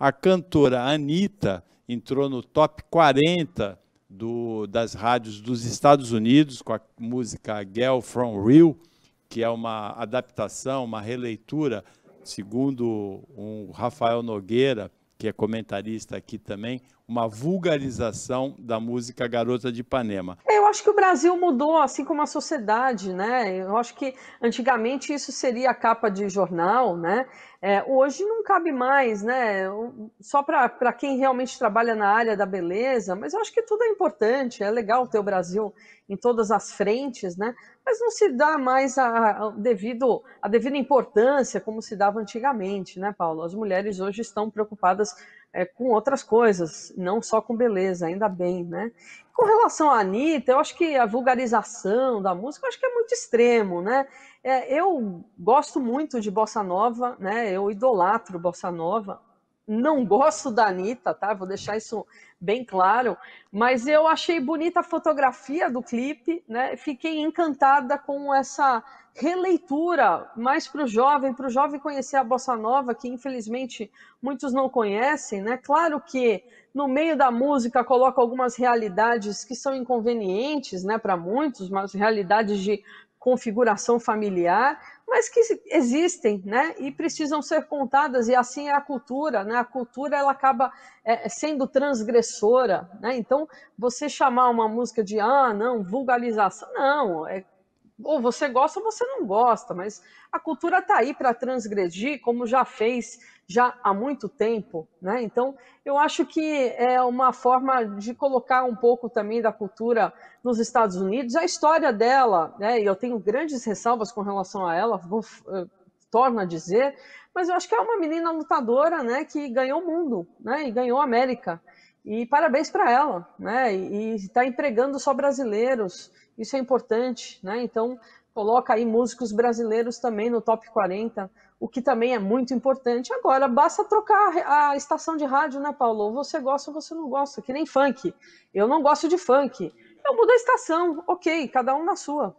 A cantora Anitta entrou no top 40 do, das rádios dos Estados Unidos com a música Girl from Rio, que é uma adaptação, uma releitura, segundo o um Rafael Nogueira, que é comentarista aqui também, uma vulgarização da música Garota de Ipanema. É, eu acho que o Brasil mudou, assim como a sociedade, né? Eu acho que antigamente isso seria a capa de jornal, né? É, hoje não cabe mais, né? Só para quem realmente trabalha na área da beleza, mas eu acho que tudo é importante, é legal ter o Brasil em todas as frentes, né? Mas não se dá mais a, a, devido, a devida importância como se dava antigamente, né, Paulo? As mulheres hoje estão preocupadas é, com outras coisas, não só com beleza, ainda bem, né? Com relação à Anitta, eu acho que a vulgarização da música, eu acho que é muito extremo, né? É, eu gosto muito de bossa nova, né? Eu idolatro bossa nova, não gosto da Anitta, tá? Vou deixar isso bem claro, mas eu achei bonita a fotografia do clipe, né? Fiquei encantada com essa releitura mais para o jovem, para o jovem conhecer a bossa nova, que infelizmente muitos não conhecem, né? Claro que no meio da música coloca algumas realidades que são inconvenientes, né, para muitos, mas realidades de configuração familiar, mas que existem, né? E precisam ser contadas e assim é a cultura, né? A cultura ela acaba é, sendo transgressora, né? Então você chamar uma música de ah não vulgarização, não é ou você gosta ou você não gosta, mas a cultura está aí para transgredir, como já fez já há muito tempo, né? Então, eu acho que é uma forma de colocar um pouco também da cultura nos Estados Unidos, a história dela, né? E eu tenho grandes ressalvas com relação a ela, vou, eh, torno a dizer, mas eu acho que é uma menina lutadora, né? Que ganhou o mundo, né? E ganhou a América. E parabéns para ela, né? E está empregando só brasileiros, isso é importante, né? Então, coloca aí músicos brasileiros também no top 40, o que também é muito importante. Agora, basta trocar a estação de rádio, né, Paulo? Você gosta ou você não gosta, que nem funk. Eu não gosto de funk. Eu mudo a estação, ok, cada um na sua.